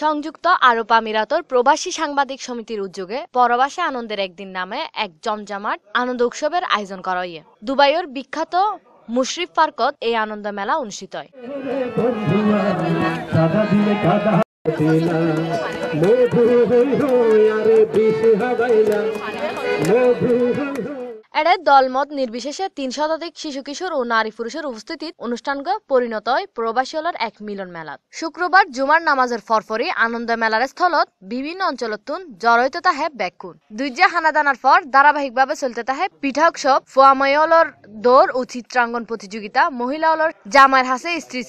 সংযুক্ত আরব আমিরাতর প্রবাসী সাংবাদিক সমিতির উদ্যোগে পরবাসে আনন্দের একদিন নামে এক জমজমাট আনন্দ উৎসবের আয়োজন করা হয় দুবাইয়ের বিখ্যাত মুশরিফ ফারকত এই আনন্দ মেলা অনুষ্ঠিত হয় মধু হইল আরে বিষ মধু এর দলমত নির্বিশেষে তিন শতাধিক শিশু কিশোর ও নারী পুরুষের উপস্থিতিত অনুষ্ঠানকে পরিণত হয় প্রবাসীলার এক মিলন মেলাত শুক্রবার জুমার নামাজের ফরফরি আনন্দ মেলার স্থলত বিভিন্ন অঞ্চলত জড়িত তাহে ব্যাকুন দুইজা হানাদানার পর ধারাবাহিকভাবে চলতে তাহে পিঠা উৎসব ফোয়াময়লর দৌড় ও চিত্রাঙ্গন প্রতিযোগিতা অলর জামায়ের হাসে স্ত্রী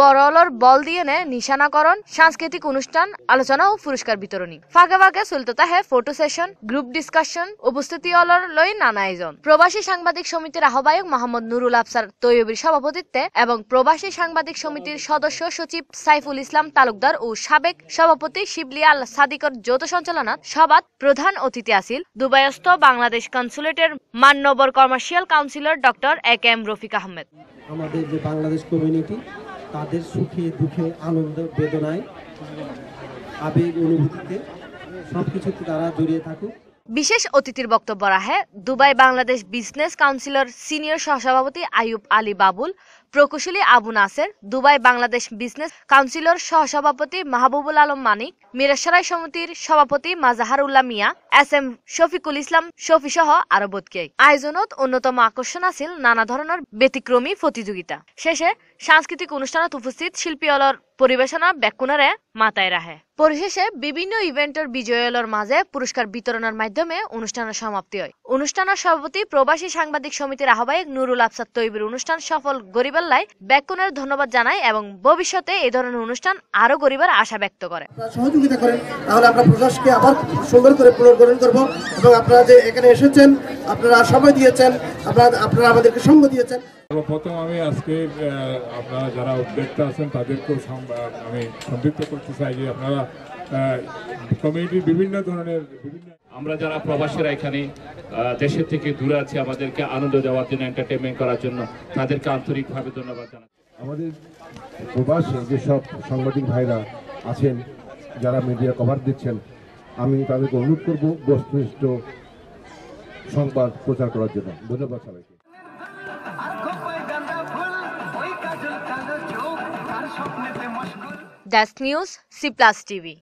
বড় অলর বল দিয়ে নে নিশানাকরণ সাংস্কৃতিক অনুষ্ঠান আলোচনা ও পুরস্কার বিতরণী ফাঁকে ফাঁকে চলতে তাহে ফটো সেশন গ্রুপ ডিসকাশন উপস্থিতি অলর লই নানা নানা আয়োজন প্রবাসী সাংবাদিক সমিতির আহ্বায়ক মোহাম্মদ নুরুল আফসার তৈয়বীর সভাপতিত্বে এবং প্রবাসী সাংবাদিক সমিতির সদস্য সচিব সাইফুল ইসলাম তালুকদার ও সাবেক সভাপতি শিবলি আল সাদিকর যৌথ সঞ্চালনাত সভাত প্রধান অতিথি আসিল দুবাইস্থ বাংলাদেশ কনসুলেটের মান্যবর commercial councillor doctor A K M Rafiq Ahmed আমাদের যে বাংলাদেশ কমিউনিটি তাদের সুখে দুঃখে আনন্দ বেদনায় আবেগ অনুভূতিতে সবকিছুতে তারা জড়িয়ে থাকুক বিশেষ অতিথির বক্তব্য রাখে Dubai Bangladesh business councillor senior সহসভাপতি আইয়ুব আলী বাবুল প্রকৌশলী Abu Naser Dubai Bangladesh business councillor সহসভাপতি মাহবুবুল আলম মানিক মিরাসরাই সমিতির সভাপতি মাজাহার উল্লাহ মিয়া এস এম শফিকুল ইসলাম শফি সহ আরো বোধকে আয়োজনত অন্যতম আকর্ষণ আছিল নানা ধরনের ব্যতিক্রমী প্রতিযোগিতা শেষে সাংস্কৃতিক অনুষ্ঠানত উপস্থিত শিল্পী অলর পরিবেশনা ব্যাকুনারে মাতায় রাহে পরিশেষে বিভিন্ন ইভেন্টের বিজয়লর মাঝে পুরস্কার বিতরণের মাধ্যমে অনুষ্ঠানের সমাপ্তি হয় অনুষ্ঠানের সভাপতি প্রবাসী সাংবাদিক সমিতির আহ্বায়ক নুরুল আফসাদ তৈবির অনুষ্ঠান সফল গরিবেলা পাল্লায় ব্যাকুনের ধন্যবাদ জানায় এবং ভবিষ্যতে এ ধরনের অনুষ্ঠান আরো গরিবার আশা ব্যক্ত করে সহযোগিতা করেন তাহলে আমরা প্রশাসকে আবার সুন্দর করে পুনর্গঠন করব এবং আপনারা যে এখানে এসেছেন আপনারা সময় দিয়েছেন আপনারা আপনারা আমাদেরকে সঙ্গ দিয়েছেন প্রথম আমি আজকে আপনারা যারা উদ্যোক্তা আছেন তাদেরকেও আমি সম্পৃক্ত করতে চাই যে আপনারা কমিউনিটির বিভিন্ন ধরনের বিভিন্ন আমরা যারা প্রবাসীরা এখানে দেশের থেকে দূরে আছি আমাদেরকে আনন্দ দেওয়ার জন্য এন্টারটেনমেন্ট করার জন্য তাদেরকে আন্তরিকভাবে ধন্যবাদ জানাচ্ছি আমাদের প্রবাসী যেসব সাংবাদিক ভাইরা আছেন যারা মিডিয়া কভার দিচ্ছেন আমি তাদেরকে অনুরোধ করবো বস্তুনিষ্ঠ সংবাদ প্রচার করার জন্য ধন্যবাদ সবাইকে desk news C plus TV